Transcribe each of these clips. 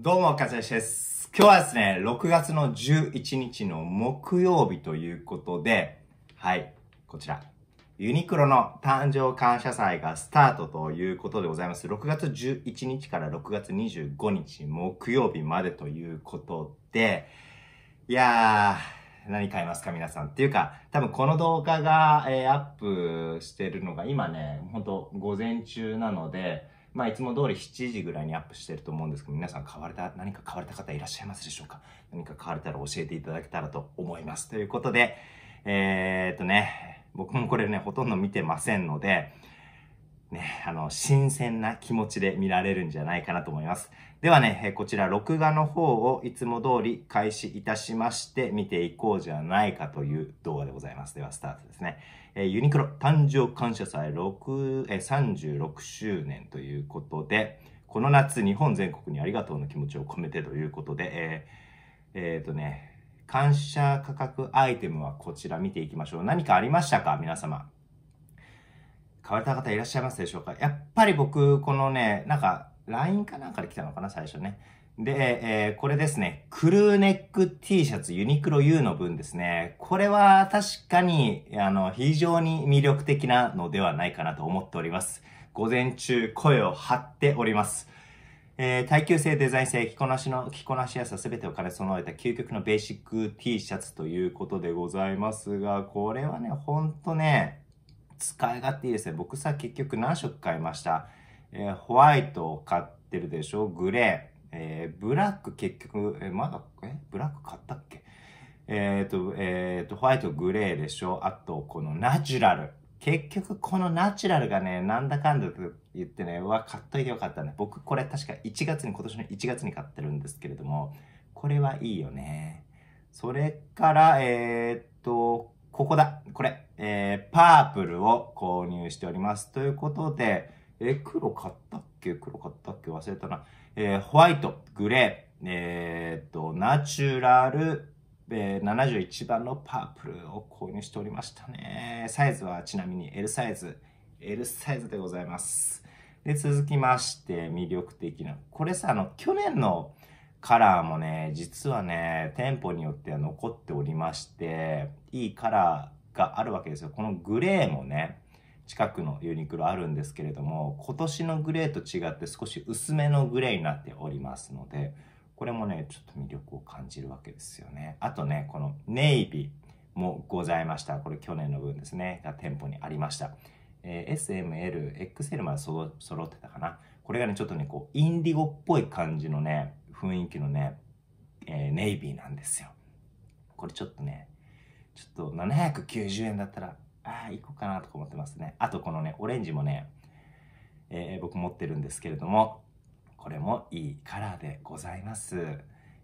どうも、かずやしです。今日はですね、6月の11日の木曜日ということで、はい、こちら。ユニクロの誕生感謝祭がスタートということでございます。6月11日から6月25日木曜日までということで、いやー、何買いますか皆さん。っていうか、多分この動画が、えー、アップしてるのが今ね、ほんと午前中なので、まあ、いつも通り7時ぐらいにアップしてると思うんですけど、皆さん買われた、何か買われた方いらっしゃいますでしょうか何か買われたら教えていただけたらと思います。ということで、えー、っとね、僕もこれね、ほとんど見てませんので、ね、あの、新鮮な気持ちで見られるんじゃないかなと思います。ではね、こちら録画の方をいつも通り開始いたしまして見ていこうじゃないかという動画でございます。ではスタートですね。えユニクロ誕生感謝祭6え36周年ということで、この夏日本全国にありがとうの気持ちを込めてということで、えっ、ー、えー、とね、感謝価格アイテムはこちら見ていきましょう。何かありましたか皆様。買われた方いらっしゃいますでしょうかやっぱり僕、このね、なんか、LINE かなんかで来たのかな最初ね。で、えー、これですね、クルーネック T シャツユニクロ U の分ですね、これは確かに、あの、非常に魅力的なのではないかなと思っております。午前中、声を張っております。えー、耐久性、デザイン性、着こなしの、着こなしやすさ全てを兼ね備えた究極のベーシック T シャツということでございますが、これはね、ほんとね、使い勝手いいですね。僕さ、結局何色買いましたえー、ホワイトを買ってるでしょグレー。えー、ブラック結局、えー、まだ、えブラック買ったっけえっ、と、えっ、と、ホワイト、グレーでしょあと、このナチュラル。結局、このナチュラルがね、なんだかんだと言ってね、うわ、買っといてよかったね。僕、これ確か1月に、今年の1月に買ってるんですけれども、これはいいよね。それから、えっ、と、ここだ。これ。えー、パープルを購入しております。ということで、え、黒買ったっけ黒かったっけ忘れたな。えー、ホワイト、グレー、えー、っと、ナチュラル、えー、71番のパープルを購入しておりましたね。サイズはちなみに L サイズ。L サイズでございます。で、続きまして、魅力的な。これさ、あの、去年のカラーもね、実はね、店舗によっては残っておりまして、いいカラーがあるわけですよ。このグレーもね、近くのユニクロあるんですけれども今年のグレーと違って少し薄めのグレーになっておりますのでこれもねちょっと魅力を感じるわけですよねあとねこのネイビーもございましたこれ去年の分ですねが店舗にありました、えー、SMLXL までそ揃ってたかなこれがねちょっとねこうインディゴっぽい感じのね雰囲気のね、えー、ネイビーなんですよこれちょっとねちょっと790円だったらああ、行こうかなとか思ってますね。あとこのね、オレンジもね、えー、僕持ってるんですけれども、これもいいカラーでございます。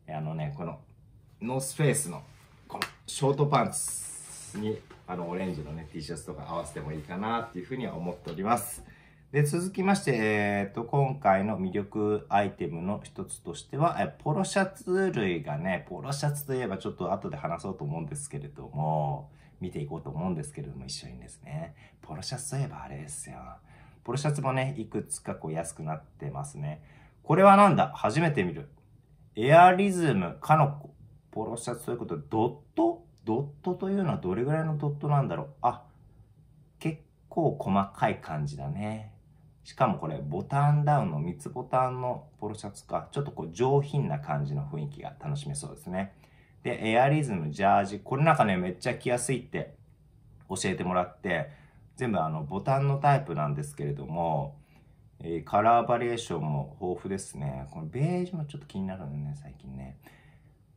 あのね、このノースフェイスのこのショートパンツにあのオレンジのね T シャツとか合わせてもいいかなっていうふうには思っております。で、続きまして、えー、と、今回の魅力アイテムの一つとしては、えポロシャツ類がね、ポロシャツといえばちょっと後で話そうと思うんですけれども、見ていこうと思うんですけれども、一緒にですね。ポロシャツといえばあれですよ。ポロシャツもね、いくつかこう安くなってますね。これはなんだ初めて見る。エアリズム、かのコ。ポロシャツということで、ドットドットというのはどれぐらいのドットなんだろうあ、結構細かい感じだね。しかもこれボタンダウンの3つボタンのポロシャツか、ちょっとこう上品な感じの雰囲気が楽しめそうですね。で、エアリズム、ジャージ、これなんかね、めっちゃ着やすいって教えてもらって、全部あの、ボタンのタイプなんですけれども、えー、カラーバリエーションも豊富ですね。このベージュもちょっと気になるのね、最近ね。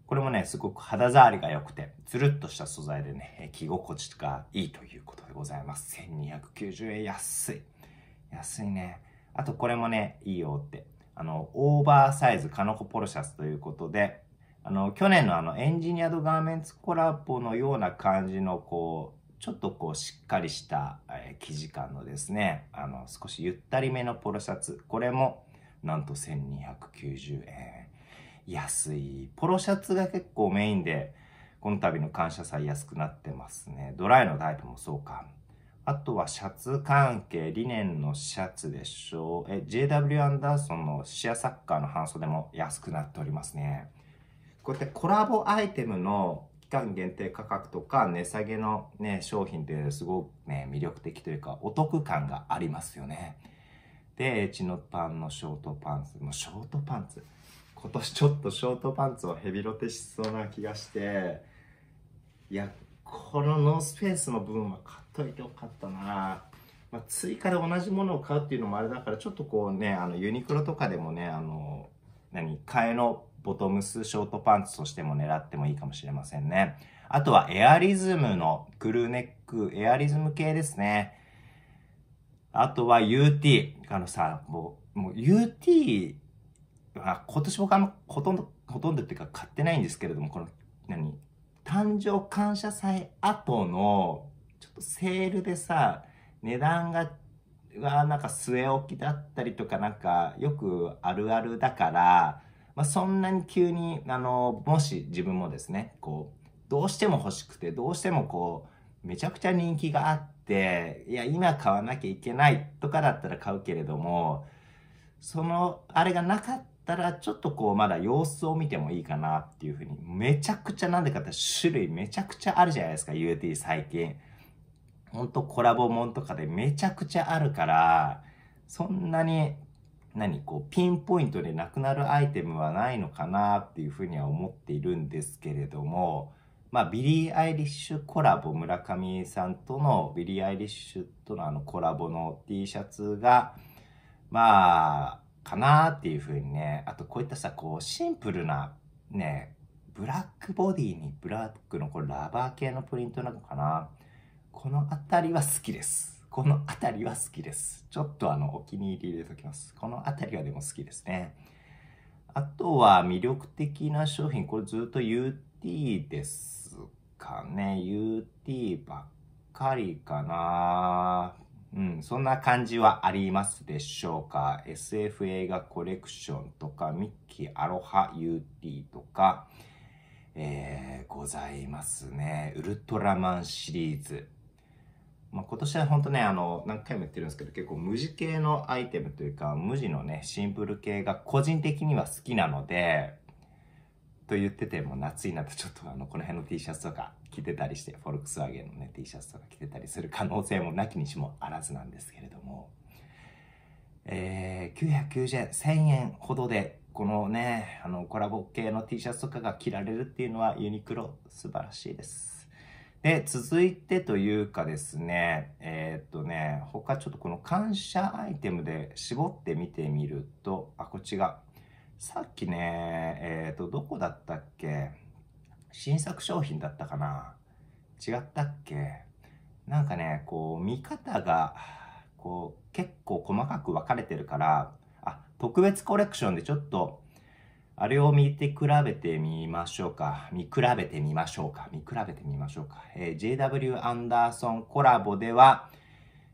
これもね、すごく肌触りが良くて、つるっとした素材でね、着心地がいいということでございます。1290円安い。安いね。あとこれもね、いいよって。あの、オーバーサイズカノコポロシャツということで、あの、去年のあの、エンジニアドガーメンツコラボのような感じの、こう、ちょっとこう、しっかりした、えー、生地感のですね、あの、少しゆったりめのポロシャツ。これも、なんと1290円。安い。ポロシャツが結構メインで、この度の感謝祭安くなってますね。ドライのタイプもそうか。あとはシャツ関係、リネンのシャツでしょう。え、JW アンダーソンのシアサッカーの半袖も安くなっておりますね。こうやってコラボアイテムの期間限定価格とか値下げのね、商品ってすごくね、魅力的というかお得感がありますよね。で、チノパンのショートパンツ、もうショートパンツ。今年ちょっとショートパンツをヘビロテしそうな気がして、いや、このノースペースの部分は買っといてよかったなまあ、追加で同じものを買うっていうのもあれだから、ちょっとこうね、あの、ユニクロとかでもね、あの、何替えのボトムス、ショートパンツとしても狙ってもいいかもしれませんね。あとはエアリズムのクルーネック、エアリズム系ですね。あとは UT。あのさ、もう、もう UT は今年僕あの、ほとんど、ほとんどっていうか買ってないんですけれども、この、何誕生感謝祭後の、ちょっとセールでさ、値段が、がなんか据え置きだったりとかなんかよくあるあるだから、まあ、そんなに急に、あの、もし自分もですね、こう、どうしても欲しくて、どうしてもこう、めちゃくちゃ人気があって、いや、今買わなきゃいけないとかだったら買うけれども、その、あれがなかったら、ちょっとこう、まだ様子を見てもいいかなっていうふうに、めちゃくちゃ、なんでかって種類めちゃくちゃあるじゃないですか、UT 最近。ほんとコラボもんとかでめちゃくちゃあるから、そんなに何こうピンポイントでなくなるアイテムはないのかなっていうふうには思っているんですけれどもまあビリー・アイリッシュコラボ村上さんとのビリー・アイリッシュとのあのコラボの T シャツがまあかなっていうふうにねあとこういったさこうシンプルなねブラックボディにブラックのこれラバー系のプリントなのかなこの辺りは好きです。この辺りは好きです。ちょっとあの、お気に入り入れときます。この辺りはでも好きですね。あとは魅力的な商品、これずっと UT ですかね。UT ばっかりかな。うん、そんな感じはありますでしょうか。SF 映画コレクションとか、ミッキーアロハ UT とか、えー、ございますね。ウルトラマンシリーズ。まあ、今年は本当ね、あの、何回も言ってるんですけど、結構無地系のアイテムというか、無地のね、シンプル系が個人的には好きなので、と言ってても夏になるとちょっとあの、この辺の T シャツとか着てたりして、フォルクスワーゲンのね、T シャツとか着てたりする可能性もなきにしもあらずなんですけれども、えー、990円、1000円ほどで、このね、あの、コラボ系の T シャツとかが着られるっていうのはユニクロ素晴らしいです。で、続いてというかですね、えー、っとね、他ちょっとこの感謝アイテムで絞って見てみると、あ、こっちが、さっきね、えー、っと、どこだったっけ新作商品だったかな違ったっけなんかね、こう、見方が、こう、結構細かく分かれてるから、あ、特別コレクションでちょっと、あれを見て比べてみましょうか。見比べてみましょうか。見比べてみましょうか。えー、JW アンダーソンコラボでは、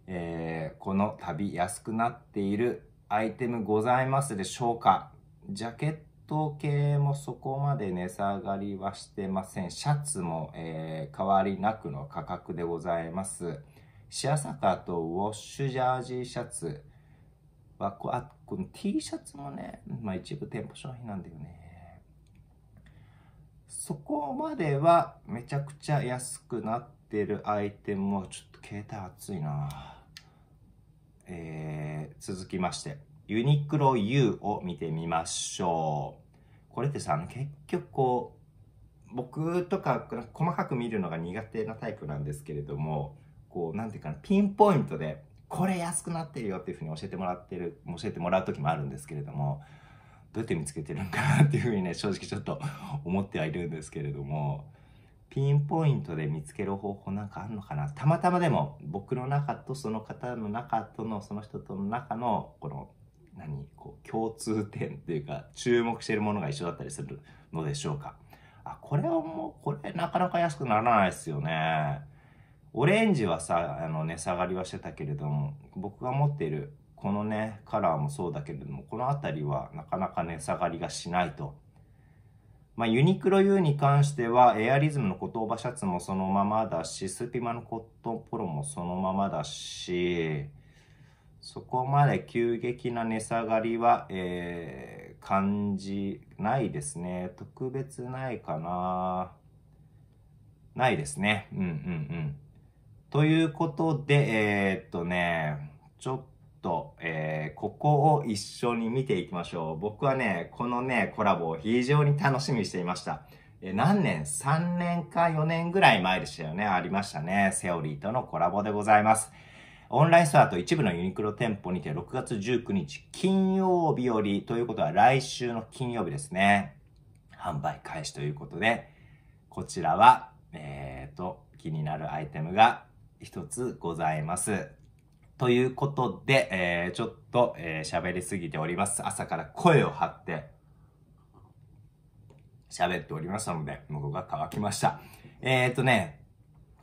えー、この度安くなっているアイテムございますでしょうか。ジャケット系もそこまで値下がりはしてません。シャツも、えー、変わりなくの価格でございます。シアサカとウォッシュジャージーシャツ、はこあこの T シャツもね、まあ、一部店舗商品なんだよねそこまではめちゃくちゃ安くなってるアイテムもちょっと携帯熱いなえー、続きましてユニクロ U を見てみましょうこれってさ結局こう僕とか細かく見るのが苦手なタイプなんですけれどもこうなんていうかなピンポイントでこれ安くなってるよっていうふうに教えてもらってる、教えてもらう時もあるんですけれども、どうやって見つけてるんかなっていうふうにね、正直ちょっと思ってはいるんですけれども、ピンポイントで見つける方法なんかあるのかなたまたまでも僕の中とその方の中とのその人との中のこの何こう共通点というか注目してるものが一緒だったりするのでしょうかあこれはもうこれなかなか安くならないですよねオレンジはさ、あの値、ね、下がりはしてたけれども、僕が持っているこのね、カラーもそうだけれども、この辺りはなかなか値、ね、下がりがしないと。まあ、ユニクロ U に関しては、エアリズムのコトーバシャツもそのままだし、スーピマのコットンポロもそのままだし、そこまで急激な値下がりは、えー、感じないですね。特別ないかな。ないですね。うんうんうん。ということで、えー、っとね、ちょっと、えー、ここを一緒に見ていきましょう。僕はね、このね、コラボを非常に楽しみにしていました。え何年 ?3 年か4年ぐらい前でしたよね。ありましたね。セオリーとのコラボでございます。オンラインストアと一部のユニクロ店舗にて6月19日金曜日よりということは来週の金曜日ですね。販売開始ということで、こちらは、えっ、ー、と、気になるアイテムが一つございます。ということで、えー、ちょっと喋、えー、りすぎております。朝から声を張って喋っておりましたので、喉が乾きました。えっ、ー、とね、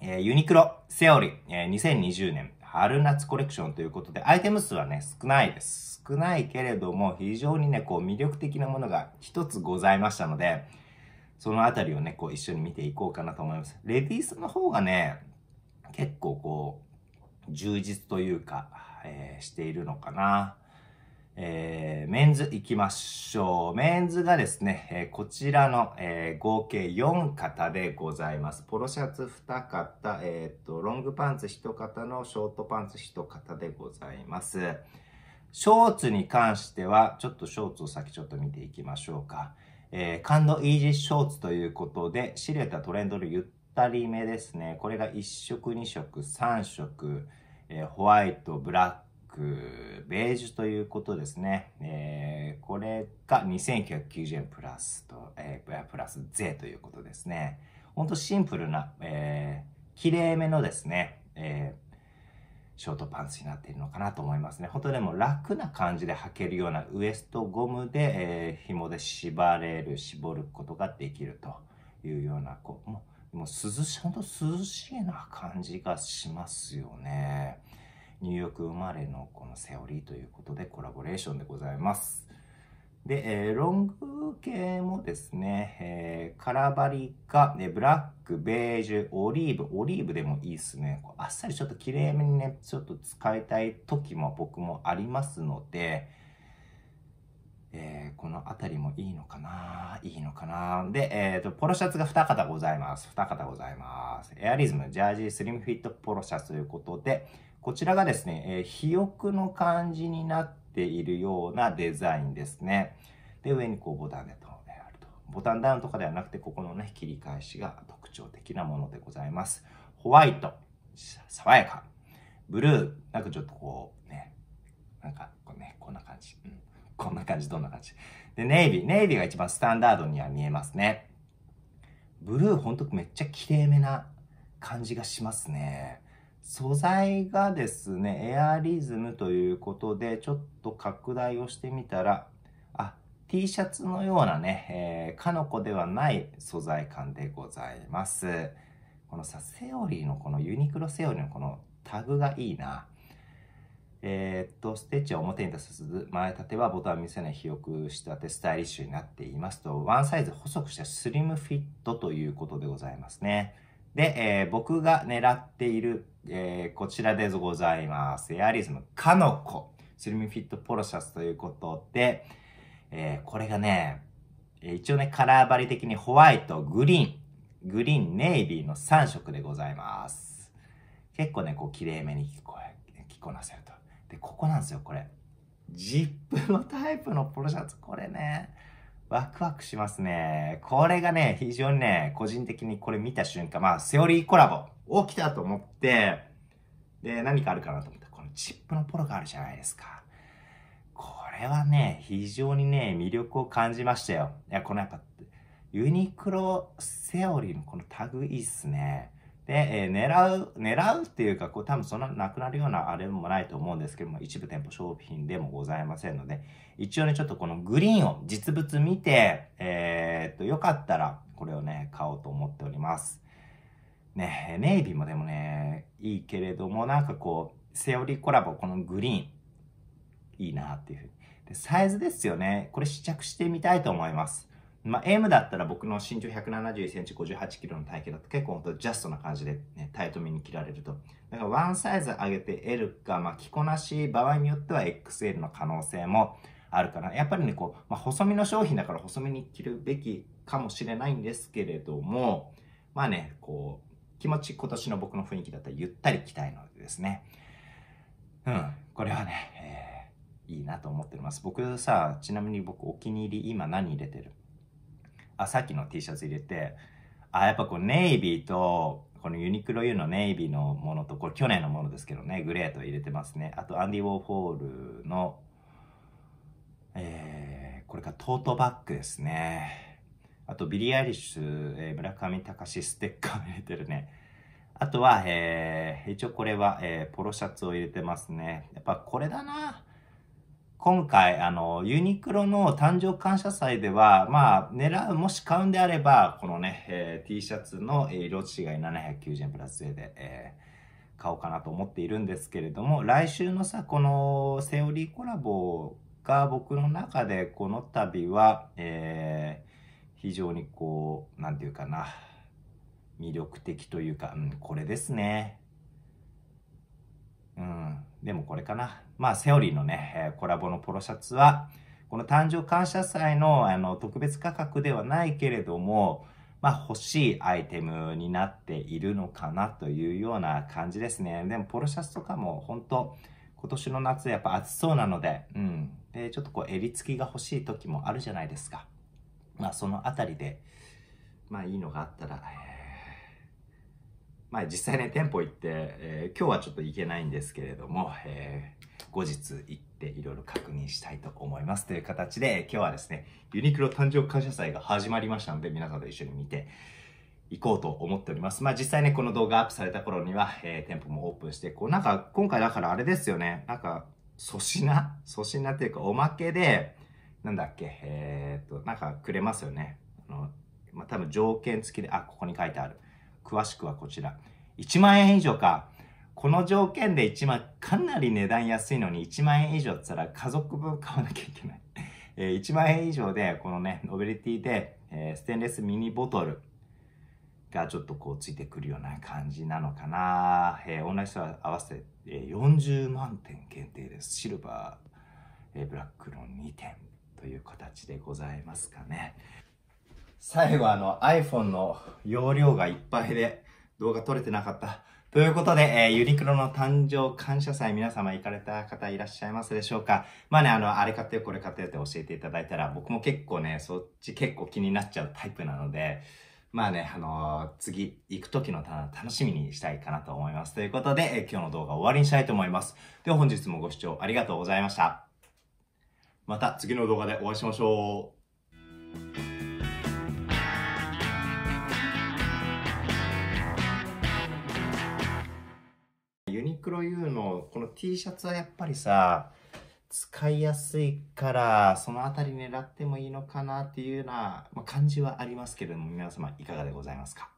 えー、ユニクロセオリー、えー、2020年春夏コレクションということで、アイテム数はね、少ないです。少ないけれども、非常にね、こう魅力的なものが一つございましたので、そのあたりをね、こう一緒に見ていこうかなと思います。レディースの方がね、結構こう、充実というか、えー、しているのかな。えー、メンズ行きましょう。メンズがですね、えー、こちらの、えー、合計4型でございます。ポロシャツ2型、えっ、と、ロングパンツ1型のショートパンツ1型でございます。ショーツに関しては、ちょっとショーツを先ちょっと見ていきましょうか。えー、感度イージーショーツということで、知れたトレンドで言って二人目ですね。これが1色、2色、3色、えー、ホワイト、ブラック、ベージュということですね。えー、これが2990円プラスと、えー、プラス税ということですね。ほんとシンプルな、えー、綺麗めのですね、えー、ショートパンツになっているのかなと思いますね。本当でも楽な感じで履けるようなウエストゴムで、えー、紐で縛れる、絞ることができるというような、こう、ももう涼し、ほんと涼しげな感じがしますよね。ニューヨーク生まれのこのセオリーということでコラボレーションでございます。で、えー、ロング系もですね、えー、カラバリカ、で、ブラック、ベージュ、オリーブ、オリーブでもいいですね。あっさりちょっと綺麗めにね、ちょっと使いたい時も僕もありますので、えー、この辺りもいいのかないいのかなで、えっ、ー、と、ポロシャツが2型ございます。2型ございます。エアリズム、ジャージースリムフィットポロシャツということで、こちらがですね、えー、肥沃の感じになっているようなデザインですね。で、上にこうボタンでと、ると。ボタンダウンとかではなくて、ここのね、切り返しが特徴的なものでございます。ホワイト、爽やか。ブルー、なんかちょっとこう、ね、なんかこうね、こんな感じ。うんこんな感じ、どんな感じ。で、ネイビー。ネイビーが一番スタンダードには見えますね。ブルーほんとめっちゃ綺麗めな感じがしますね。素材がですね、エアリズムということで、ちょっと拡大をしてみたら、あ、T シャツのようなね、えー、かの子ではない素材感でございます。このさ、セオリーのこのユニクロセオリーのこのタグがいいな。えー、っと、ステッチは表に出さず、前立てはボタンを見せない肥沃仕立て、スタイリッシュになっていますと、ワンサイズ細くしたスリムフィットということでございますね。で、えー、僕が狙っている、えー、こちらでございます。エアリズムカノコ、スリムフィットポロシャツということで、えこれがね、一応ね、カラーバリ的にホワイト、グリーン、グリーン、ネイビーの3色でございます。結構ね、こう、綺麗めに聞こえ、着こなせると。で、ここなんですよ、これ。ジップのタイプのポロシャツ。これね、ワクワクしますね。これがね、非常にね、個人的にこれ見た瞬間、まあ、セオリーコラボ、起きたと思って、で、何かあるかなと思ったこのチップのポロがあるじゃないですか。これはね、非常にね、魅力を感じましたよ。いや、このやっぱ、ユニクロセオリーのこのタグいいっすね。で、えー、狙う、狙うっていうか、こう多分そんななくなるようなあれもないと思うんですけども、一部店舗商品でもございませんので、一応ね、ちょっとこのグリーンを実物見て、えー、っと、よかったら、これをね、買おうと思っております。ね、ネイビーもでもね、いいけれども、なんかこう、セオリーコラボ、このグリーン、いいなっていうふうに。で、サイズですよね。これ試着してみたいと思います。まあ、M だったら僕の身長171センチ58キロの体型だと結構本当ジャストな感じで、ね、タイトめに着られると。だからワンサイズ上げて L か、まあ、着こなし場合によっては XL の可能性もあるかな。やっぱりね、こう、まあ、細身の商品だから細身に着るべきかもしれないんですけれども、まあね、こう、気持ち今年の僕の雰囲気だったらゆったり着たいのでですね。うん、これはね、えー、いいなと思っております。僕さ、ちなみに僕お気に入り今何入れてるあさっきの T シャツ入れてあやっぱこうネイビーとこのユニクロ U のネイビーのものとこれ去年のものですけどねグレーと入れてますねあとアンディ・ウォーホールのえー、これがトートバッグですねあとビリー・アリッシュ、えー、村上隆ステッカー入れてるねあとは、えー、一応これは、えー、ポロシャツを入れてますねやっぱこれだな今回、あの、ユニクロの誕生感謝祭では、まあ、狙う、もし買うんであれば、このね、えー、T シャツの、色違い790円プラス税で、えー、買おうかなと思っているんですけれども、来週のさ、このセオリーコラボが僕の中でこの度は、えー、非常にこう、なんていうかな、魅力的というか、うん、これですね。うん、でもこれかな。まあ、セオリーのね、えコラボのポロシャツは、この誕生感謝祭のあの特別価格ではないけれども、まあ、欲しいアイテムになっているのかなというような感じですね。でも、ポロシャツとかも本当、今年の夏やっぱ暑そうなので、うん。で、ちょっとこう、襟付きが欲しい時もあるじゃないですか。まあ、そのあたりで、まあ、いいのがあったら、えーまあ実際ね、店舗行って、えー、今日はちょっと行けないんですけれども、えー、後日行っていろいろ確認したいと思いますという形で、今日はですね、ユニクロ誕生感謝祭が始まりましたので、皆さんと一緒に見て、行こうと思っております。まあ実際ね、この動画アップされた頃には、えー、店舗もオープンして、こうなんか今回だからあれですよね、なんか粗品粗品っていうかおまけで、なんだっけ、えー、っと、なんかくれますよね。あの、まあ多分条件付きで、あ、ここに書いてある。詳しくはこちら。1万円以上か。この条件で1万、かなり値段安いのに1万円以上って言ったら家族分買わなきゃいけない。えー、1万円以上で、このね、ノベルティで、えー、ステンレスミニボトルがちょっとこうついてくるような感じなのかな。えー、オンライン合わせて、え40万点限定です。シルバー、えー、ブラックの2点という形でございますかね。最後あの iPhone の容量がいっぱいで動画撮れてなかった。ということで、えー、ユニクロの誕生感謝祭皆様行かれた方いらっしゃいますでしょうかまあね、あの、あれ買ってよ、これ買ってよって教えていただいたら、僕も結構ね、そっち結構気になっちゃうタイプなので、まあね、あのー、次行く時の楽しみにしたいかなと思います。ということで、えー、今日の動画終わりにしたいと思います。では本日もご視聴ありがとうございました。また次の動画でお会いしましょう。クロ U のこの T シャツはやっぱりさ、使いやすいから、そのあたり狙ってもいいのかなっていうような、まあ、感じはありますけれども、皆様いかがでございますか